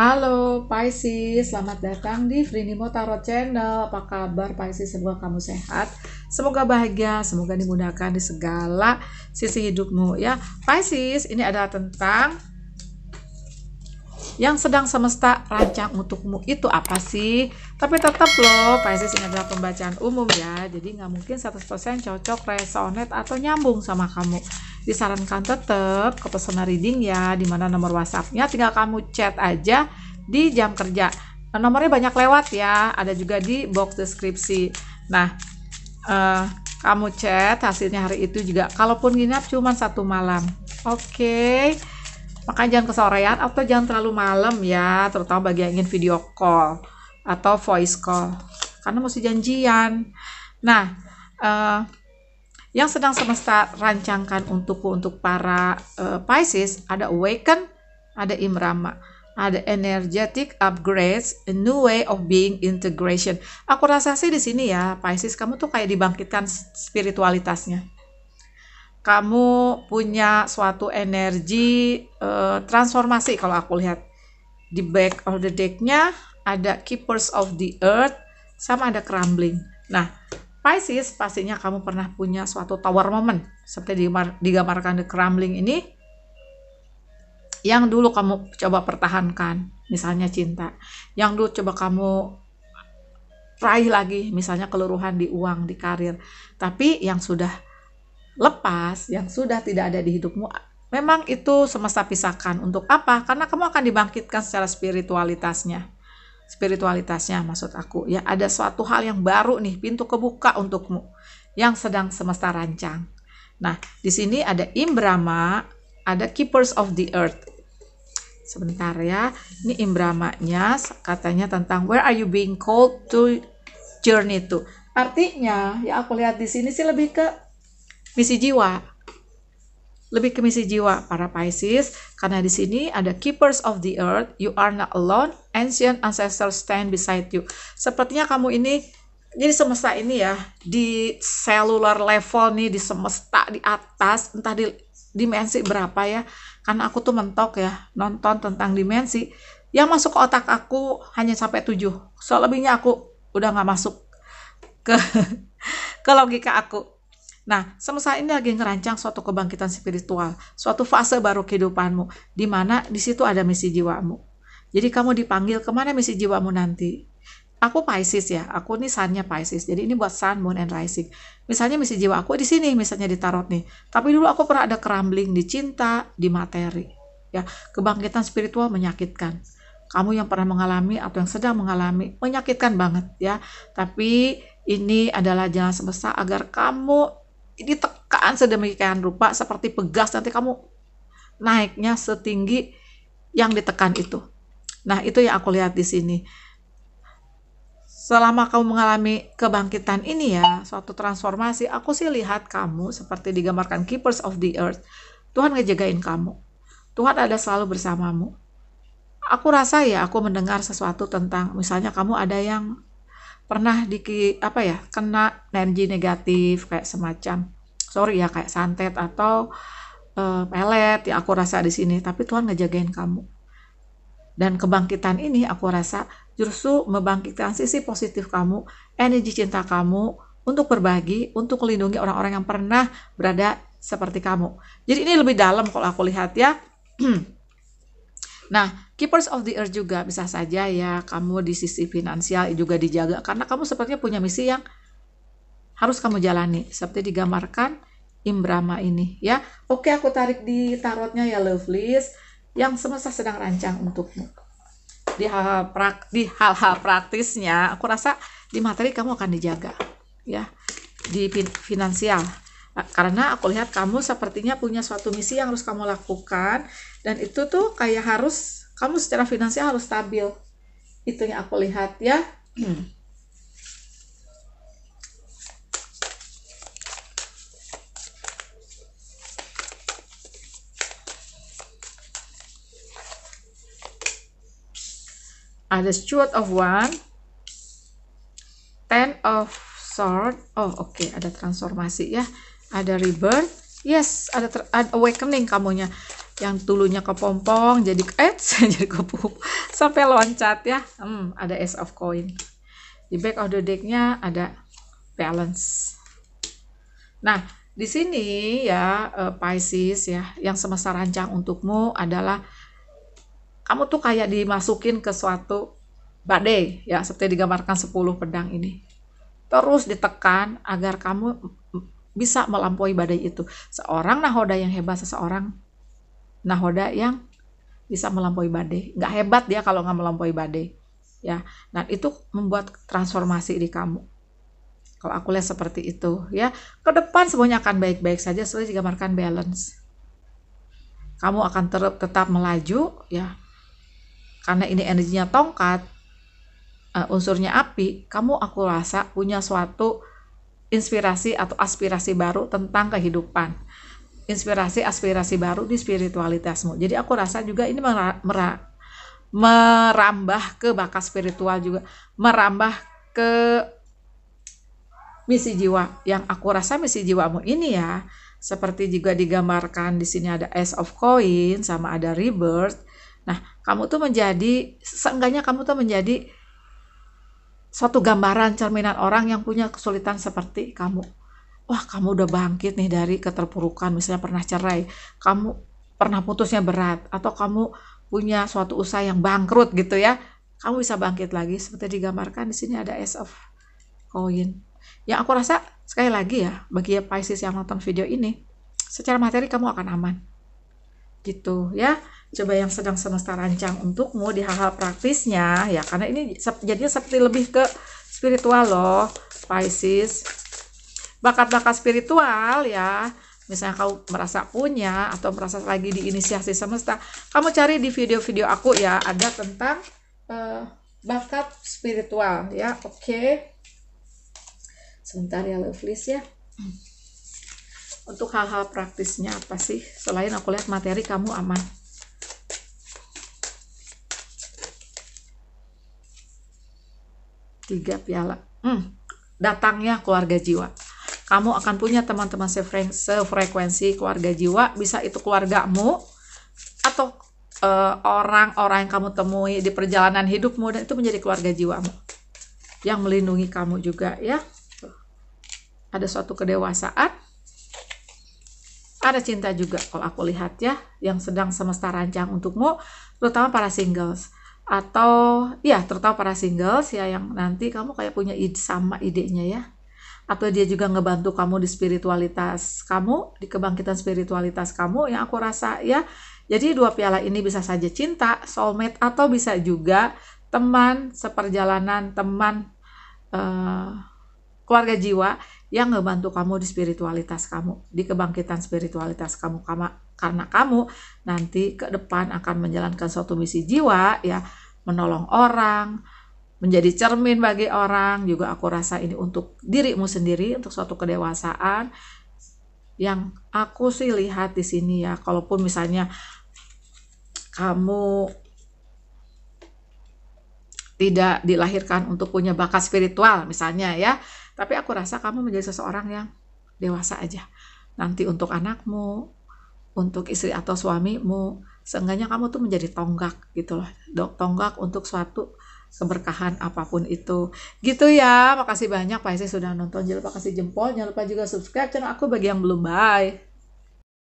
Halo Pisces, selamat datang di Frinimo Tarot Channel. Apa kabar Pisces? Semoga kamu sehat, semoga bahagia, semoga dimudahkan di segala sisi hidupmu ya. Pisces, ini adalah tentang yang sedang semesta rancang untukmu itu apa sih? Tapi tetap loh, Pisces ini adalah pembacaan umum ya, jadi nggak mungkin 100% cocok resonate atau nyambung sama kamu. Disarankan tetap ke personal reading ya, di mana nomor WhatsAppnya tinggal kamu chat aja di jam kerja. Nah, nomornya banyak lewat ya, ada juga di box deskripsi. Nah, uh, kamu chat hasilnya hari itu juga. Kalaupun nginap cuma satu malam. Oke. Okay. Makan jangan kesorean atau jangan terlalu malam ya, terutama bagi yang ingin video call atau voice call. Karena mesti janjian. Nah, uh, yang sedang semesta rancangkan untukku untuk para uh, Pisces ada awaken, ada imrama, ada energetic upgrades, a new way of being integration. Aku rasa sih di sini ya Pisces kamu tuh kayak dibangkitkan spiritualitasnya kamu punya suatu energi uh, transformasi kalau aku lihat di back of the decknya ada keepers of the earth sama ada crumbling nah Pisces pastinya kamu pernah punya suatu tower moment seperti digambarkan the crumbling ini yang dulu kamu coba pertahankan misalnya cinta yang dulu coba kamu raih lagi misalnya keluruhan di uang di karir tapi yang sudah lepas yang sudah tidak ada di hidupmu, memang itu semesta pisahkan. Untuk apa? Karena kamu akan dibangkitkan secara spiritualitasnya. Spiritualitasnya maksud aku. Ya ada suatu hal yang baru nih, pintu kebuka untukmu. Yang sedang semesta rancang. Nah, di sini ada Imbrama, ada Keepers of the Earth. Sebentar ya, ini Imbramanya katanya tentang where are you being called to journey to. Artinya, ya aku lihat di sini sih lebih ke misi jiwa. Lebih ke misi jiwa para Pisces, karena di sini ada keepers of the earth, you are not alone, ancient ancestors stand beside you. Sepertinya kamu ini, jadi semesta ini ya, di cellular level nih, di semesta, di atas, entah di dimensi berapa ya, karena aku tuh mentok ya, nonton tentang dimensi, yang masuk ke otak aku hanya sampai 7, lebihnya aku udah nggak masuk ke ke logika aku Nah, semesta ini lagi ngerancang suatu kebangkitan spiritual, suatu fase baru kehidupanmu, di mana di situ ada misi jiwamu. Jadi kamu dipanggil kemana misi jiwamu nanti? Aku Pisces ya, aku ini sannya Pisces. Jadi ini buat Sun, Moon, and Rising. Misalnya misi jiwa aku di sini, misalnya di tarot nih. Tapi dulu aku pernah ada kerambling di cinta, di materi. Ya, kebangkitan spiritual menyakitkan. Kamu yang pernah mengalami atau yang sedang mengalami menyakitkan banget ya. Tapi ini adalah jalan semesta agar kamu ini ditekan sedemikian rupa seperti pegas nanti kamu naiknya setinggi yang ditekan itu. Nah, itu yang aku lihat di sini. Selama kamu mengalami kebangkitan ini ya, suatu transformasi, aku sih lihat kamu seperti digambarkan keepers of the earth. Tuhan ngejagain kamu. Tuhan ada selalu bersamamu. Aku rasa ya, aku mendengar sesuatu tentang misalnya kamu ada yang pernah di apa ya kena energi negatif kayak semacam sorry ya kayak santet atau uh, pelet ya aku rasa di sini tapi Tuhan ngejagain kamu dan kebangkitan ini aku rasa justru membangkitkan sisi positif kamu energi cinta kamu untuk berbagi untuk melindungi orang-orang yang pernah berada seperti kamu jadi ini lebih dalam kalau aku lihat ya Nah, keepers of the earth juga bisa saja ya kamu di sisi finansial juga dijaga karena kamu sepertinya punya misi yang harus kamu jalani seperti digambarkan Imbrama ini ya. Oke, aku tarik di tarotnya ya Lovelies yang semesta sedang rancang untukmu. Di hal-hal prak, di hal-hal praktisnya, aku rasa di materi kamu akan dijaga ya. Di finansial karena aku lihat kamu sepertinya punya suatu misi yang harus kamu lakukan dan itu tuh kayak harus kamu secara finansial harus stabil itu yang aku lihat ya hmm. ada steward of one ten of sword oh oke okay. ada transformasi ya ada river, yes ada, ter, ada awakening kamunya yang dulunya kepompong jadi eh jadi kepup sampai loncat ya hmm, ada ace of coin di back of the decknya ada balance nah di sini ya uh, Pisces ya yang semesta rancang untukmu adalah kamu tuh kayak dimasukin ke suatu badai ya seperti digambarkan 10 pedang ini terus ditekan agar kamu bisa melampaui badai itu. Seorang nahoda yang hebat, seseorang nahoda yang bisa melampaui badai. Nggak hebat dia kalau nggak melampaui badai. Ya, nah itu membuat transformasi di kamu. Kalau aku lihat seperti itu, ya ke depan semuanya akan baik-baik saja. Setelah digambarkan balance, kamu akan tetap melaju, ya karena ini energinya tongkat, uh, unsurnya api, kamu aku rasa punya suatu inspirasi atau aspirasi baru tentang kehidupan inspirasi aspirasi baru di spiritualitasmu jadi aku rasa juga ini merambah ke bakat spiritual juga merambah ke misi jiwa yang aku rasa misi jiwamu ini ya seperti juga digambarkan di sini ada Ace of Coin sama ada Rebirth nah kamu tuh menjadi seenggaknya kamu tuh menjadi suatu gambaran cerminan orang yang punya kesulitan seperti kamu. Wah, kamu udah bangkit nih dari keterpurukan, misalnya pernah cerai, kamu pernah putusnya berat, atau kamu punya suatu usaha yang bangkrut gitu ya. Kamu bisa bangkit lagi seperti digambarkan di sini ada S of Coin. Yang aku rasa sekali lagi ya bagi Pisces yang nonton video ini, secara materi kamu akan aman. Gitu ya coba yang sedang semesta rancang untukmu di hal-hal praktisnya ya karena ini jadinya seperti lebih ke spiritual loh Pisces bakat-bakat spiritual ya misalnya kau merasa punya atau merasa lagi diinisiasi semesta kamu cari di video-video aku ya ada tentang uh, bakat spiritual ya oke okay. sebentar ya lovelies ya untuk hal-hal praktisnya apa sih selain aku lihat materi kamu aman tiga piala. Hmm, datangnya keluarga jiwa. Kamu akan punya teman-teman sefre sefrekuensi keluarga jiwa, bisa itu keluargamu atau eh, orang-orang uh, yang kamu temui di perjalanan hidupmu dan itu menjadi keluarga jiwamu yang melindungi kamu juga ya. Ada suatu kedewasaan, ada cinta juga kalau aku lihat ya yang sedang semesta rancang untukmu, terutama para singles atau ya terutama para singles ya yang nanti kamu kayak punya ide sama idenya ya atau dia juga ngebantu kamu di spiritualitas kamu di kebangkitan spiritualitas kamu yang aku rasa ya jadi dua piala ini bisa saja cinta soulmate atau bisa juga teman seperjalanan teman uh, keluarga jiwa yang ngebantu kamu di spiritualitas kamu, di kebangkitan spiritualitas kamu karena kamu nanti ke depan akan menjalankan suatu misi jiwa ya, menolong orang, menjadi cermin bagi orang, juga aku rasa ini untuk dirimu sendiri, untuk suatu kedewasaan yang aku sih lihat di sini ya, kalaupun misalnya kamu tidak dilahirkan untuk punya bakat spiritual misalnya ya tapi aku rasa kamu menjadi seseorang yang dewasa aja. Nanti untuk anakmu, untuk istri atau suamimu, seenggaknya kamu tuh menjadi tonggak gitu loh. Tonggak untuk suatu keberkahan apapun itu. Gitu ya, makasih banyak Pak Isi sudah nonton. Jangan lupa kasih jempol, jangan lupa juga subscribe channel aku bagi yang belum. Bye!